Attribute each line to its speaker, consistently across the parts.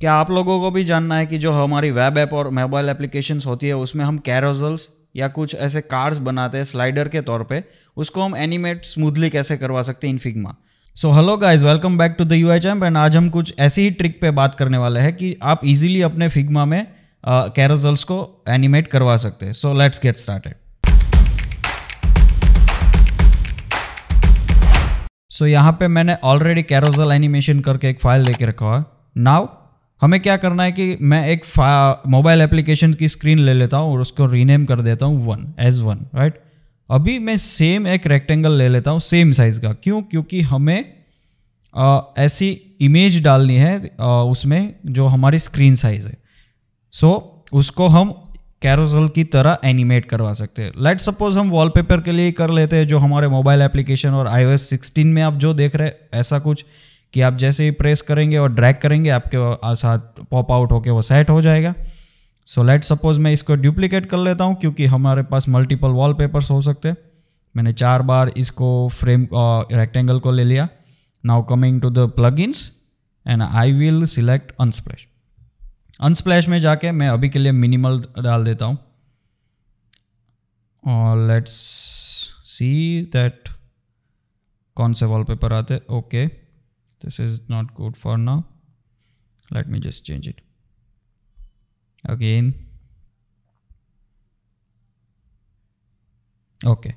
Speaker 1: क्या आप लोगों को भी जानना है कि जो हमारी वेब ऐप और मोबाइल एप्लीकेशंस होती है उसमें हम कैरोजल्स या कुछ ऐसे कार्ड्स बनाते हैं स्लाइडर के तौर पे उसको हम एनिमेट स्मूथली कैसे करवा सकते हैं in Figma so hello guys welcome back to the U H M and आज हम कुछ ऐसी ही ट्रिक पे बात करने वाले हैं कि आप इजीली अपने फिग्मा में कैरोजल्स uh, को एनिमेट करवा सकते हैं so let's get started so यहाँ पे मैंने ऑलरेडी कैरोजल एनिमेशन करके एक फाइल लेके रखा हुआ नाउ हमें क्या करना है कि मैं एक मोबाइल एप्लीकेशन की स्क्रीन ले लेता हूँ और उसको रीनेम कर देता हूँ वन एज वन राइट अभी मैं सेम एक रेक्टेंगल ले लेता हूँ सेम साइज़ का क्यों क्योंकि हमें आ, ऐसी इमेज डालनी है आ, उसमें जो हमारी स्क्रीन साइज़ है सो so, उसको हम कैरोजल की तरह एनिमेट करवा सकते हैं लेट सपोज हम वॉलपेपर के लिए कर लेते हैं जो हमारे मोबाइल एप्लीकेशन और आईओएस 16 में आप जो देख रहे हैं ऐसा कुछ कि आप जैसे ही प्रेस करेंगे और ड्रैग करेंगे आपके साथ पॉप आउट होकर वो सेट हो जाएगा सो लेट सपोज मैं इसको डुप्लीकेट कर लेता हूँ क्योंकि हमारे पास मल्टीपल वॉलपेपर्स हो सकते हैं मैंने चार बार इसको फ्रेम रेक्टेंगल को ले लिया now coming to the plugins and I will select Unsplash Unsplash में जाके मैं अभी के लिए मिनिमल डाल देता हूँ और लेट्स सी दैट कौन से वॉलपेपर आते okay okay. this is not good for now let me just change it again okay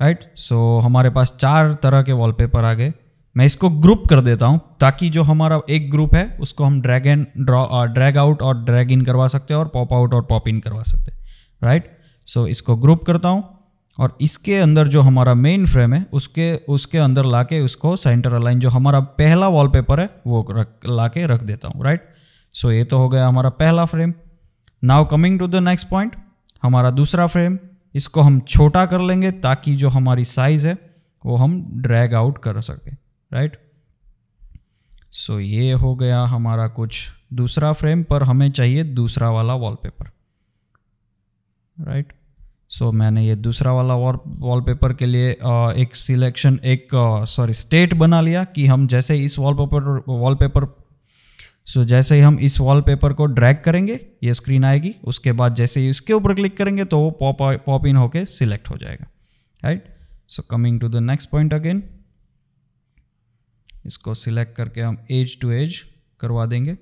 Speaker 1: right so हमारे पास चार तरह के वॉलपेपर आ गए मैं इसको ग्रुप कर देता हूं ताकि जो हमारा एक ग्रुप है उसको हम drag and drop drag out और ड्रैग इन करवा सकते हैं और पॉप आउट और पॉप इन करवा सकते हैं राइट सो इसको ग्रुप करता हूं और इसके अंदर जो हमारा मेन फ्रेम है उसके उसके अंदर लाके उसको सेंटर अलाइन जो हमारा पहला वॉलपेपर है वो रख ला के रख देता हूँ राइट सो ये तो हो गया हमारा पहला frame now coming to the next point हमारा दूसरा फ्रेम इसको हम छोटा कर लेंगे ताकि जो हमारी साइज़ है वो हम ड्रैग आउट कर सके राइट सो ये हो गया हमारा कुछ दूसरा फ्रेम पर हमें चाहिए दूसरा वाला wallpaper right right? So so, मैंने ये दूसरा वाला वॉल वॉलपेपर के लिए एक सिलेक्शन एक सॉरी स्टेट बना लिया कि हम जैसे इस वॉलपेपर वॉलपेपर सो so, जैसे ही हम इस वॉलपेपर को ड्रैग करेंगे ये स्क्रीन आएगी उसके बाद जैसे ही इसके ऊपर क्लिक करेंगे तो वो पॉप पॉप इन होके सिलेक्ट हो जाएगा right so coming to the next point again इसको सिलेक्ट करके हम एज टू एज करवा देंगे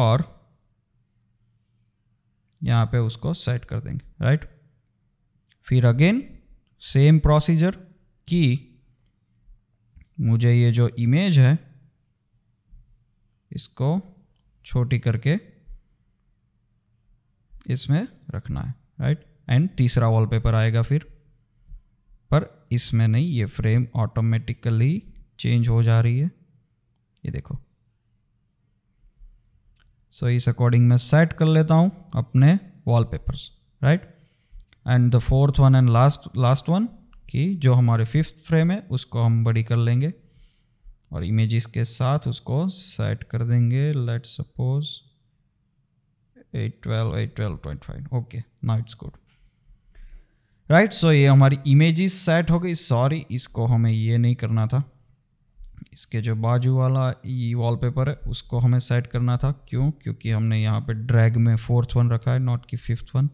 Speaker 1: और यहाँ पे उसको सेट कर देंगे राइट फिर अगेन सेम प्रोसीजर कि मुझे ये जो इमेज है इसको छोटी करके इसमें रखना है राइट एंड तीसरा वॉलपेपर आएगा फिर पर इसमें नहीं ये फ्रेम ऑटोमेटिकली चेंज हो जा रही है ये देखो सो so, इस अकॉर्डिंग मैं सेट कर लेता हूँ अपने wallpapers right and the fourth one and last last one कि जो हमारे फिफ्थ फ्रेम है उसको हम बड़ी कर लेंगे और इमेजेस के साथ उसको सेट कर देंगे let suppose eight twelve eight twelve twenty five okay now it's good right so ये हमारी इमेजेस सेट हो गई सॉरी इसको हमें ये नहीं करना था इसके जो बाजू वाला ये वॉलपेपर है उसको हमें सेट करना था क्यों क्योंकि हमने यहाँ पे ड्रैग में फोर्थ वन रखा है नॉट कि फिफ्थ वन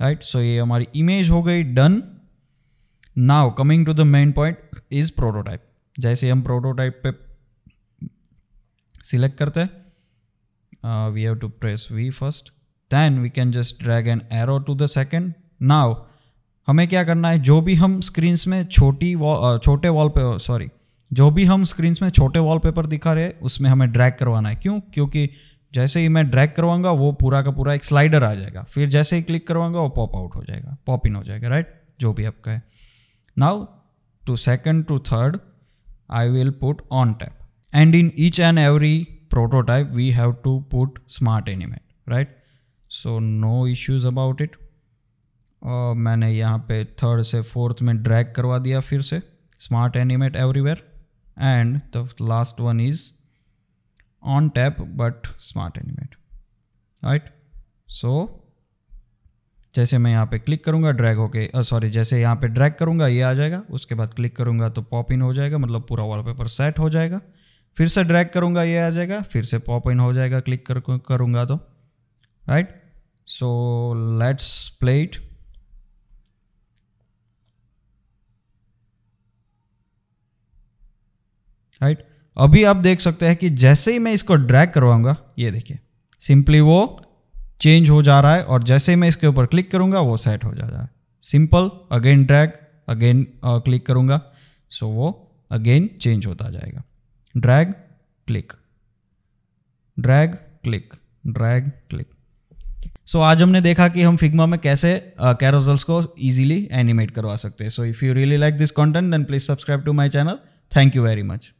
Speaker 1: राइट सो ये हमारी इमेज हो गई done now coming to the main point is prototype जैसे हम प्रोटोटाइप पे सिलेक्ट करते हैं we have to press we first then we can just drag an arrow to the second now हमें क्या करना है जो भी हम स्क्रीन्स में छोटी वॉल uh, छोटे वॉल पे सॉरी जो भी हम स्क्रीन्स में छोटे वॉलपेपर दिखा रहे हैं उसमें हमें ड्रैग करवाना है क्यों क्योंकि जैसे ही मैं ड्रैग करवाऊंगा वो पूरा का पूरा एक स्लाइडर आ जाएगा फिर जैसे ही क्लिक करवाऊंगा वो पॉप आउट हो जाएगा पॉप इन हो जाएगा राइट जो भी आपका है now to second to third I will put on tap and in each and every prototype we have to put smart animate right so no issues about it और मैंने यहाँ पे थर्ड से फोर्थ में ड्रैग करवा दिया फिर से smart animate everywhere and the last one is on tap but smart animate right so जैसे मैं यहाँ पे क्लिक करूँगा ड्रैग होके सॉरी जैसे यहाँ पे ड्रैग करूँगा ये आ जाएगा उसके बाद क्लिक करूँगा तो पॉप इन हो जाएगा मतलब पूरा वॉलपेपर सेट हो जाएगा फिर से ड्रैग करूँगा ये आ जाएगा फिर से पॉप इन हो जाएगा क्लिक कर करूँगा तो right so let's play it right अभी आप देख सकते हैं कि जैसे ही मैं इसको ड्रैग करवाऊंगा ये देखिए सिंपली वो चेंज हो जा रहा है और जैसे ही मैं इसके ऊपर क्लिक करूंगा वो सेट हो जा रहा है simple again drag again click करूंगा सो so वो अगेन चेंज होता जाएगा drag click drag click drag click so so, आज हमने देखा कि हम फिग्मा में कैसे कैरोजल्स uh, को इजीली एनिमेट करवा सकते हैं so if you really like this content then please subscribe to my channel thank you very much